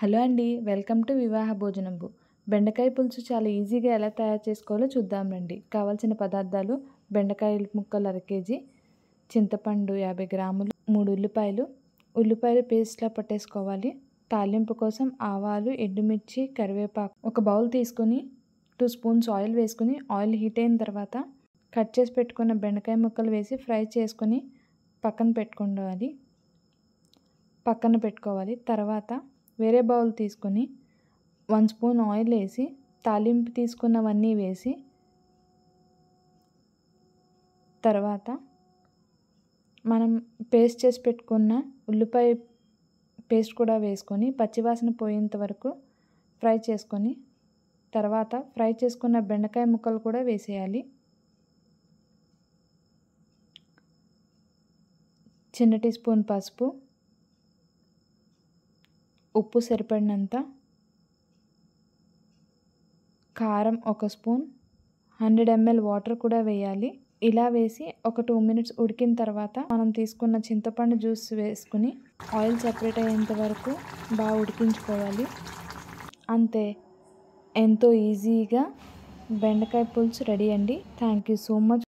hello అండి welcome to వివాహ భోజనంబు బెండకాయ పులుసు చాలా ఈజీగా ఎలా తయారు చేసుకోవాలో చూద్దాం రండి కావాల్సిన పదార్థాలు బెండకాయ ముక్కలు అర కేజీ చింతపండు యాభై గ్రాములు మూడు ఉల్లిపాయలు ఉల్లిపాయలు పేస్ట్లా పట్టేసుకోవాలి తాలింపు కోసం ఆవాలు ఎండుమిర్చి కరివేపాకు ఒక బౌల్ తీసుకుని టూ స్పూన్స్ ఆయిల్ వేసుకుని ఆయిల్ హీట్ అయిన తర్వాత కట్ చేసి పెట్టుకున్న బెండకాయ ముక్కలు వేసి ఫ్రై చేసుకుని పక్కన పెట్టుకోవాలి పక్కన పెట్టుకోవాలి తర్వాత వేరే బౌల్ తీసుకొని వన్ స్పూన్ ఆయిల్ వేసి తాలింపు తీసుకున్నవన్నీ వేసి తర్వాత మనం పేస్ట్ చేసి పెట్టుకున్న ఉల్లిపాయ పేస్ట్ కూడా వేసుకొని పచ్చివాసన పోయేంత వరకు ఫ్రై చేసుకొని తర్వాత ఫ్రై చేసుకున్న బెండకాయ ముక్కలు కూడా వేసేయాలి చిన్న టీ స్పూన్ పసుపు ఉప్పు సరిపడినంత కారం ఒక స్పూన్ హండ్రెడ్ ఎంఎల్ వాటర్ కూడా వేయాలి ఇలా వేసి ఒక టూ మినిట్స్ ఉడికిన తర్వాత మనం తీసుకున్న చింతపండు జ్యూస్ వేసుకుని ఆయిల్ సపరేట్ అయ్యేంత వరకు బాగా ఉడికించుకోవాలి అంతే ఎంతో ఈజీగా బెండకాయ పులుసు రెడీ అండి థ్యాంక్ యూ సో మచ్